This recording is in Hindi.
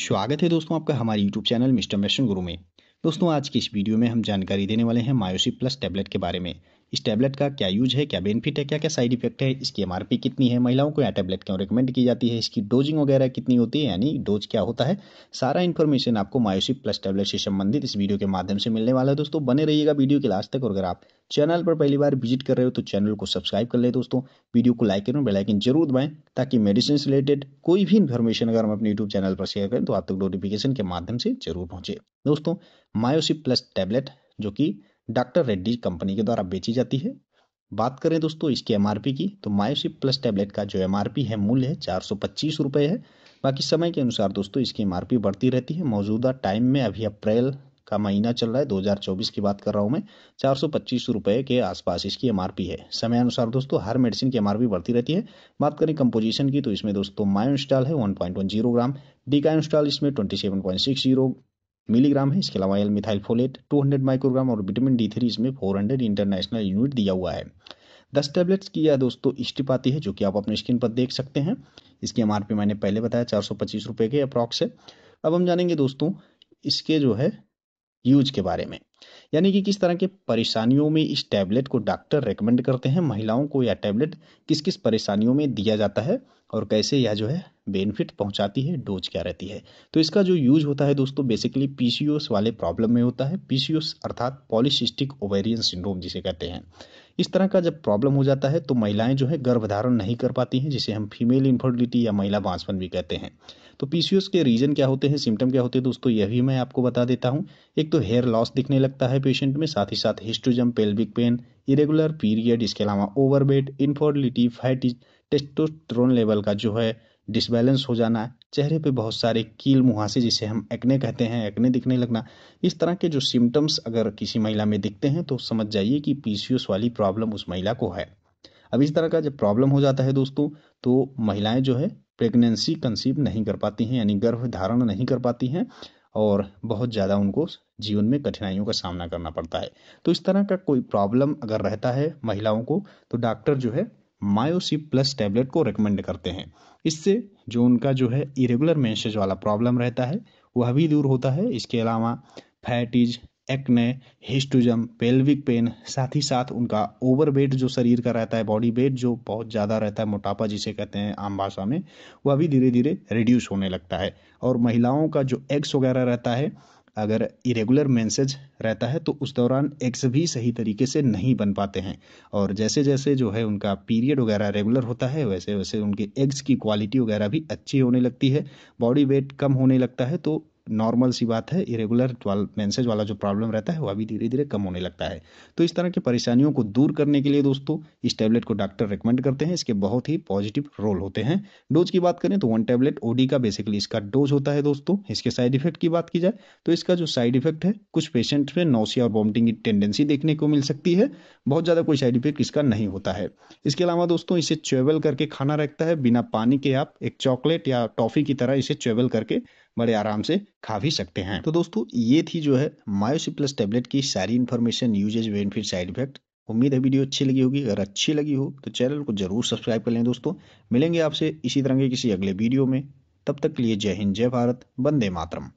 स्वागत है दोस्तों आपका हमारे YouTube चैनल मिस्टर मैशन गुरु में दोस्तों आज की इस वीडियो में हम जानकारी देने वाले हैं मायोसी प्लस टैबलेट के बारे में इस टैबलेट का क्या यूज है क्या बेनिफिट है क्या क्या साइड इफेक्ट है इसकी एम कितनी है महिलाओं को यह टैबलेट क्यों रिकमेंड की जाती है इसकी डोजिंग वगैरह कितनी होती है यानी डोज क्या होता है सारा इन्फॉर्मेशन आपको मायोसिप प्लस टैबलेट से संबंधित इस वीडियो के माध्यम से मिलने वाला है दोस्तों बने रहिएगा वीडियो के लास्ट तक और अगर आप चैनल पर पहली बार विजिट कर रहे हो तो चैनल को सब्सक्राइब कर ले दोस्तों वीडियो को लाइक करें बेलाइकन जरूर दबाएं ताकि मेडिसिन से रिलेटेड कोई भी इन्फॉर्मेशन अगर हम अपने यूट्यूब चैनल पर शेयर करें तो आप तक नोटिफिकेशन के माध्यम से जरूर पहुंचे दोस्तों मायोसिप प्लस टैबलेट जो कि डॉक्टर रेड्डी कंपनी के द्वारा बेची जाती है बात करें दोस्तों इसके एम की तो मायोसिप प्लस टैबलेट का जो एम है मूल्य है चार सौ पच्चीस रुपये है बाकी समय के अनुसार दोस्तों इसकी एम बढ़ती रहती है मौजूदा टाइम में अभी अप्रैल का महीना चल रहा है 2024 की बात कर रहा हूँ मैं चार सौ पच्चीस रुपये के आसपास इसकी एम है समय अनुसार दोस्तों हर मेडिसिन की एम बढ़ती रहती है बात करें कंपोजिशन की तो इसमें दोस्तों मायो इंस्टॉल है one point one zero gram D का इंस्टॉल इसमें twenty seven point six zero milligram है इसके अलावा एल मिथाइल फोलेट 200 माइक्रोग्राम और विटामिन डी थ्री इसमें 400 इंटरनेशनल यूनिट दिया हुआ है दस टैबलेट्स की यह दोस्तों स्ट्रिप आती है जो कि आप अपने स्क्रीन पर देख सकते हैं इसकी एम मैंने पहले बताया चार सौ पच्चीस रुपये के अप्रॉक्स है अब हम जानेंगे दोस्तों इसके जो है यूज के बारे में यानी कि किस तरह के परेशानियों में इस टैबलेट को डॉक्टर रेकमेंड करते हैं महिलाओं को यह टैबलेट किस किस परेशानियों में दिया जाता है और कैसे यह जो है बेनिफिट पहुंचाती है डोज क्या रहती है तो इसका जो यूज होता है दोस्तों बेसिकली पीसीओएस वाले प्रॉब्लम में होता है पीसीओएस अर्थात पॉलिसिस्टिक ओवेरियन सिंड्रोम जिसे कहते हैं इस तरह का जब प्रॉब्लम हो जाता है तो महिलाएं जो है गर्भधारण नहीं कर पाती हैं जिसे हम फीमेल इन्फर्टिलिटी या महिला बांसपन भी कहते हैं तो पीसीओएस के रीजन क्या होते हैं सिम्टम क्या होते हैं दोस्तों यह भी मैं आपको बता देता हूँ एक तो हेयर लॉस दिखने लगता है पेशेंट में साथ ही साथ हिस्टोजम पेल्विक पेन इरेगुलर पीरियड इसके अलावा overweight infertility fat testosterone level का जो है डिसबैलेंस हो जाना चेहरे पे बहुत सारे कील मुहासे जिसे हम एक्ने कहते हैं एक्ने दिखने लगना इस तरह के जो सिम्टम्स अगर किसी महिला में दिखते हैं तो समझ जाइए कि पीसीओएस वाली प्रॉब्लम उस महिला को है अब इस तरह का जब प्रॉब्लम हो जाता है दोस्तों तो महिलाएं जो है प्रेगनेंसी कंसीव नहीं कर पाती हैं यानी गर्भ धारण नहीं कर पाती हैं और बहुत ज़्यादा उनको जीवन में कठिनाइयों का सामना करना पड़ता है तो इस तरह का कोई प्रॉब्लम अगर रहता है महिलाओं को तो डॉक्टर जो है मायोसी प्लस टैबलेट को रिकमेंड करते हैं इससे जो उनका जो है इरेगुलर मैसेज वाला प्रॉब्लम रहता है वह भी दूर होता है इसके अलावा फैटिज एक्ने हिस्टुजम पेल्विक पेन साथ ही साथ उनका ओवर वेट जो शरीर का रहता है बॉडी वेट जो बहुत ज़्यादा रहता है मोटापा जिसे कहते हैं आम भाषा में वह भी धीरे धीरे रिड्यूस होने लगता है और महिलाओं का जो एग्स वगैरह रहता है अगर इरेगुलर मैंसेज रहता है तो उस दौरान एग्स भी सही तरीके से नहीं बन पाते हैं और जैसे जैसे जो है उनका पीरियड वगैरह रेगुलर होता है वैसे वैसे उनके एग्स की क्वालिटी वगैरह भी अच्छी होने लगती है बॉडी वेट कम होने लगता है तो नॉर्मल सी बात है इरेगुलर मैंसेज वाला जो प्रॉब्लम रहता है वह भी धीरे धीरे कम होने लगता है तो इस तरह की परेशानियों को दूर करने के लिए दोस्तों इस टैबलेट को डॉक्टर रिकमेंड करते हैं इसके बहुत ही पॉजिटिव रोल होते हैं डोज की बात करें तो one tablet O D basically इसका डोज होता है दोस्तों इसके साइड इफेक्ट की बात की जाए तो इसका जो साइड इफेक्ट है कुछ पेशेंट में नौसिया और वॉमिटिंग की टेंडेंसी देखने को मिल सकती है बहुत ज़्यादा कोई साइड इफेक्ट इसका नहीं होता है इसके अलावा दोस्तों इसे चेवल करके खाना रखता है बिना पानी के आप एक चॉकलेट या टॉफ़ी की तरह इसे चेवल करके बड़े आराम से खा भी सकते हैं तो दोस्तों ये थी जो है मायोसी प्लस टेबलेट की सारी information uses benefit side effect उम्मीद है वीडियो अच्छी लगी होगी अगर अच्छी लगी हो तो चैनल को जरूर सब्सक्राइब कर लें दोस्तों मिलेंगे आपसे इसी तरह के किसी अगले वीडियो में तब तक के लिए जय हिंद जय भारत वंदे मातरम